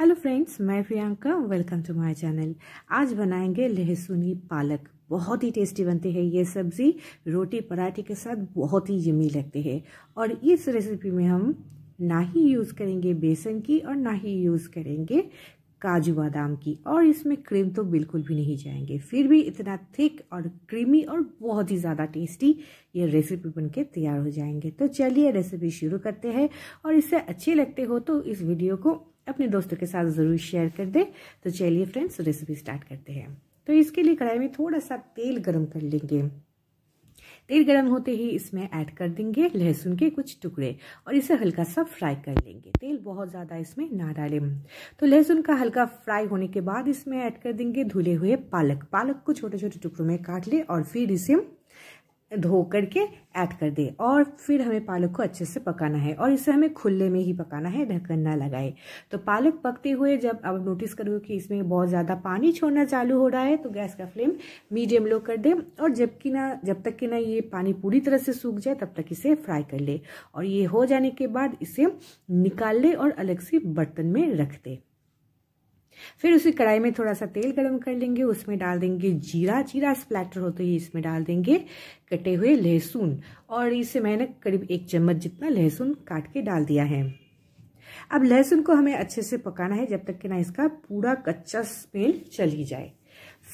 hello friends मैं Priyanka welcome to my channel आज बनाएंगे लहसुनी पालक बहुत ही टेस्टी बनती है ये सब्ज़ी रोटी पराठे के साथ बहुत ही यमी लगती है और इस रेसिपी में हम ना ही यूज़ करेंगे बेसन की और ना ही यूज़ करेंगे काजू बादाम की और इसमें क्रीम तो बिल्कुल भी नहीं जाएंगे फिर भी इतना थिक और क्रीमी और बहुत ही ज़्यादा टेस्टी ये रेसिपी बन के तैयार हो जाएंगे तो चलिए रेसिपी शुरू करते हैं और इससे अच्छे लगते हो तो इस वीडियो को अपने दोस्तों के साथ ज़रूर शेयर कर दें तो चलिए फ्रेंड्स रेसिपी स्टार्ट करते हैं तो इसके लिए कढ़ाई में थोड़ा सा तेल गर्म कर लेंगे तेल गर्म होते ही इसमें ऐड कर देंगे लहसुन के कुछ टुकड़े और इसे हल्का सा फ्राई कर लेंगे तेल बहुत ज़्यादा इसमें ना डालें तो लहसुन का हल्का फ्राई होने के बाद इसमें ऐड कर देंगे धुले हुए पालक पालक को छोटे छोटे टुकड़ों में काट लें और फिर इसे धो करके ऐड कर दे और फिर हमें पालक को अच्छे से पकाना है और इसे हमें खुले में ही पकाना है ढक्कन ना लगाए तो पालक पकते हुए जब आप नोटिस करोगे कि इसमें बहुत ज़्यादा पानी छोड़ना चालू हो रहा है तो गैस का फ्लेम मीडियम लो कर दे और जबकि ना जब तक कि ना ये पानी पूरी तरह से सूख जाए तब तक इसे फ्राई कर ले और ये हो जाने के बाद इसे निकाल ले और अलग से बर्तन में रख दे फिर उसी कढ़ाई में थोड़ा सा तेल गरम कर लेंगे उसमें डाल देंगे जीरा जीरा स्प्लैटर होते ही इसमें डाल देंगे कटे हुए लहसुन और इसे मैंने करीब एक चम्मच जितना लहसुन काट के डाल दिया है अब लहसुन को हमें अच्छे से पकाना है जब तक कि ना इसका पूरा कच्चा स्मेल चली जाए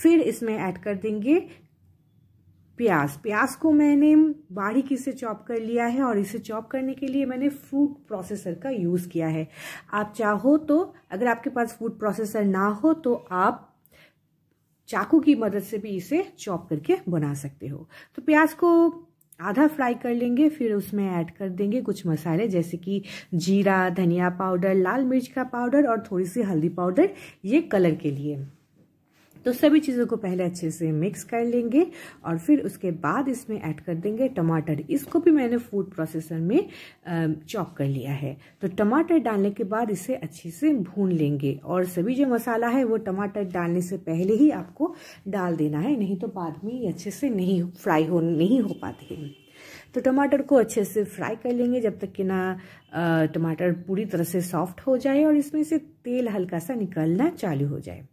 फिर इसमें ऐड कर देंगे प्याज प्याज को मैंने बारीक इसे चॉप कर लिया है और इसे चॉप करने के लिए मैंने फूड प्रोसेसर का यूज़ किया है आप चाहो तो अगर आपके पास फूड प्रोसेसर ना हो तो आप चाकू की मदद से भी इसे चॉप करके बना सकते हो तो प्याज को आधा फ्राई कर लेंगे फिर उसमें ऐड कर देंगे कुछ मसाले जैसे कि जीरा धनिया पाउडर लाल मिर्च का पाउडर और थोड़ी सी हल्दी पाउडर ये कलर के लिए तो सभी चीज़ों को पहले अच्छे से मिक्स कर लेंगे और फिर उसके बाद इसमें ऐड कर देंगे टमाटर इसको भी मैंने फूड प्रोसेसर में चॉप कर लिया है तो टमाटर डालने के बाद इसे अच्छे से भून लेंगे और सभी जो मसाला है वो टमाटर डालने से पहले ही आपको डाल देना है नहीं तो बाद में ये अच्छे से नहीं फ्राई हो नहीं हो पाते हैं तो टमाटर को अच्छे से फ्राई कर लेंगे जब तक कि ना टमाटर पूरी तरह से सॉफ्ट हो जाए और इसमें से तेल हल्का सा निकलना चालू हो जाए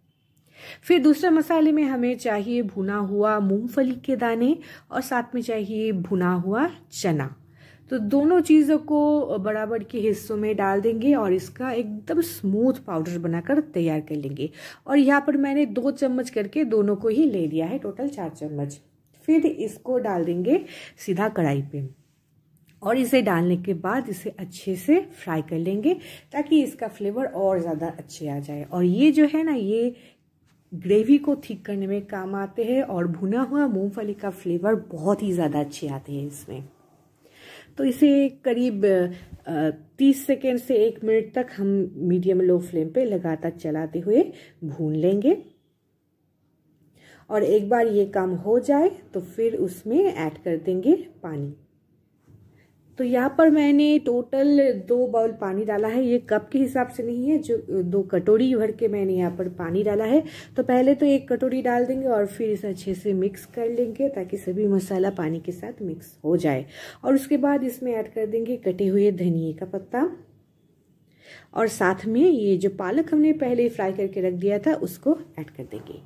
फिर दूसरे मसाले में हमें चाहिए भुना हुआ मूंगफली के दाने और साथ में चाहिए भुना हुआ चना तो दोनों चीज़ों को बराबर के हिस्सों में डाल देंगे और इसका एकदम स्मूथ पाउडर बनाकर तैयार कर लेंगे और यहाँ पर मैंने दो चम्मच करके दोनों को ही ले लिया है टोटल चार चम्मच फिर इसको डाल देंगे सीधा कढ़ाई पे और इसे डालने के बाद इसे अच्छे से फ्राई कर लेंगे ताकि इसका फ्लेवर और ज़्यादा अच्छे आ जाए और ये जो है ना ये ग्रेवी को ठीक करने में काम आते हैं और भुना हुआ मूंगफली का फ्लेवर बहुत ही ज़्यादा अच्छे आते हैं इसमें तो इसे करीब तीस सेकेंड से एक मिनट तक हम मीडियम लो फ्लेम पे लगातार चलाते हुए भून लेंगे और एक बार ये काम हो जाए तो फिर उसमें ऐड कर देंगे पानी तो यहाँ पर मैंने टोटल दो बाउल पानी डाला है ये कप के हिसाब से नहीं है जो दो कटोरी भर के मैंने यहाँ पर पानी डाला है तो पहले तो एक कटोरी डाल देंगे और फिर इसे अच्छे से मिक्स कर लेंगे ताकि सभी मसाला पानी के साथ मिक्स हो जाए और उसके बाद इसमें ऐड कर देंगे कटे हुए धनिए का पत्ता और साथ में ये जो पालक हमने पहले फ्राई करके रख दिया था उसको ऐड कर देंगे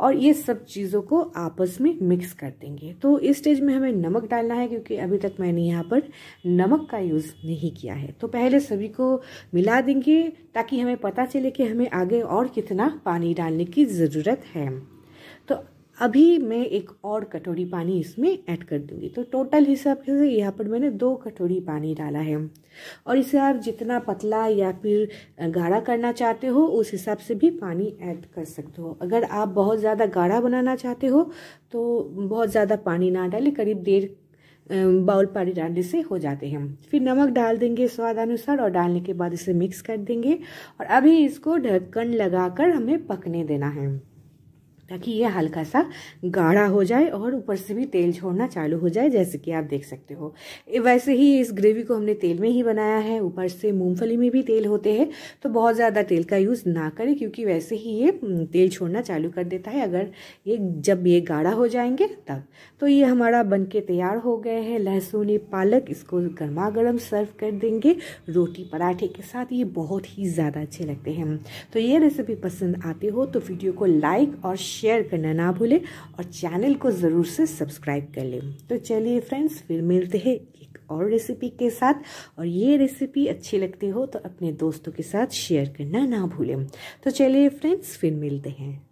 और ये सब चीज़ों को आपस में मिक्स कर देंगे तो इस स्टेज में हमें नमक डालना है क्योंकि अभी तक मैंने यहाँ पर नमक का यूज़ नहीं किया है तो पहले सभी को मिला देंगे ताकि हमें पता चले कि हमें आगे और कितना पानी डालने की ज़रूरत है अभी मैं एक और कटोरी पानी इसमें ऐड कर दूंगी तो टोटल हिसाब से यहाँ पर मैंने दो कटोरी पानी डाला है और इसे आप जितना पतला या फिर गाढ़ा करना चाहते हो उस हिसाब से भी पानी ऐड कर सकते हो अगर आप बहुत ज़्यादा गाढ़ा बनाना चाहते हो तो बहुत ज़्यादा पानी ना डालें करीब डेढ़ बाउल पानी डालने से हो जाते हैं फिर नमक डाल देंगे स्वाद अनुसार और डालने के बाद इसे मिक्स कर देंगे और अभी इसको ढक्कन लगाकर हमें पकने देना है ताकि ये हल्का सा गाढ़ा हो जाए और ऊपर से भी तेल छोड़ना चालू हो जाए जैसे कि आप देख सकते हो वैसे ही इस ग्रेवी को हमने तेल में ही बनाया है ऊपर से मूंगफली में भी तेल होते हैं तो बहुत ज़्यादा तेल का यूज़ ना करें क्योंकि वैसे ही ये तेल छोड़ना चालू कर देता है अगर ये जब ये गाढ़ा हो जाएंगे तब तो ये हमारा बन के तैयार हो गए हैं लहसुन पालक इसको गर्मा गर्म सर्व कर देंगे रोटी पराठे के साथ ये बहुत ही ज़्यादा अच्छे लगते हैं तो ये रेसिपी पसंद आती हो तो वीडियो को लाइक और शेयर करना ना भूलें और चैनल को ज़रूर से सब्सक्राइब कर लें तो चलिए फ्रेंड्स फिर मिलते हैं एक और रेसिपी के साथ और ये रेसिपी अच्छी लगती हो तो अपने दोस्तों के साथ शेयर करना ना भूलें तो चलिए फ्रेंड्स फिर मिलते हैं